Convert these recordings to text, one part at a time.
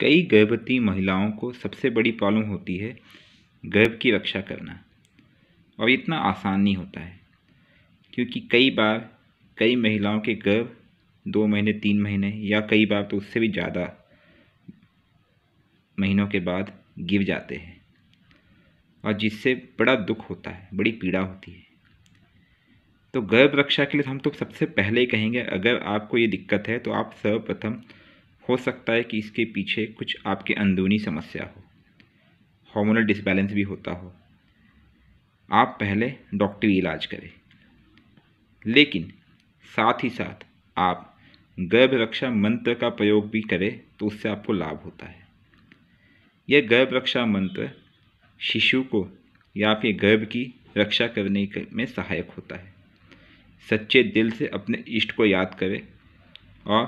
कई गर्भवती महिलाओं को सबसे बड़ी प्रॉब्लम होती है गर्भ की रक्षा करना और इतना आसान नहीं होता है क्योंकि कई बार कई महिलाओं के गर्भ दो महीने तीन महीने या कई बार तो उससे भी ज़्यादा महीनों के बाद गिर जाते हैं और जिससे बड़ा दुख होता है बड़ी पीड़ा होती है तो गर्भ रक्षा के लिए तो हम तो सबसे पहले ही कहेंगे अगर आपको ये दिक्कत है तो आप सर्वप्रथम हो सकता है कि इसके पीछे कुछ आपके अंदरूनी समस्या हो हार्मोनल डिसबैलेंस भी होता हो आप पहले डॉक्टरी इलाज करें लेकिन साथ ही साथ आप गर्भ रक्षा मंत्र का प्रयोग भी करें तो उससे आपको लाभ होता है यह गर्भ रक्षा मंत्र शिशु को या फिर गर्भ की रक्षा करने में सहायक होता है सच्चे दिल से अपने इष्ट को याद करें और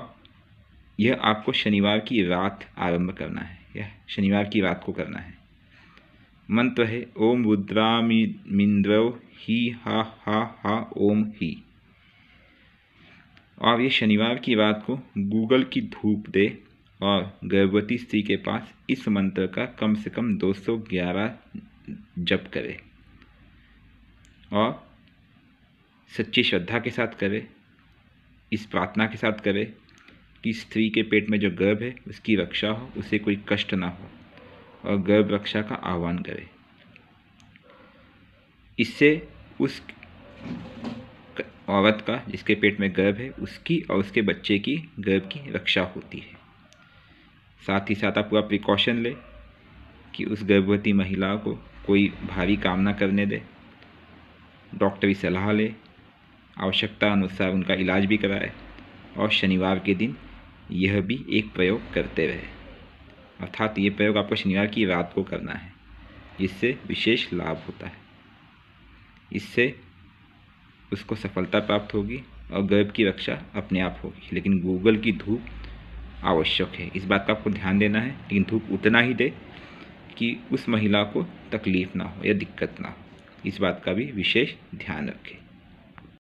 यह आपको शनिवार की रात आरंभ करना है यह शनिवार की रात को करना है मंत्र है ओम रुद्रा मिंद्रव ही हा हा हा ओम ही और ये शनिवार की रात को गूगल की धूप दे और गर्भवती स्त्री के पास इस मंत्र का कम से कम 211 जप करे और सच्ची श्रद्धा के साथ करे इस प्रार्थना के साथ करे कि स्त्री के पेट में जो गर्भ है उसकी रक्षा हो उसे कोई कष्ट ना हो और गर्भ रक्षा का आह्वान करे इससे उस औरत का जिसके पेट में गर्भ है उसकी और उसके बच्चे की गर्भ की रक्षा होती है साथ ही साथ आप पूरा प्रिकॉशन लें कि उस गर्भवती महिला को कोई भारी काम ना करने दे डॉक्टरी सलाह ले आवश्यकता अनुसार उनका इलाज भी कराए और शनिवार के दिन यह भी एक प्रयोग करते रहे अर्थात ये प्रयोग आपको शनिवार की रात को करना है इससे विशेष लाभ होता है इससे उसको सफलता प्राप्त होगी और गर्भ की रक्षा अपने आप होगी लेकिन गूगल की धूप आवश्यक है इस बात का आपको ध्यान देना है लेकिन धूप उतना ही दे कि उस महिला को तकलीफ़ ना हो या दिक्कत ना हो इस बात का भी विशेष ध्यान रखें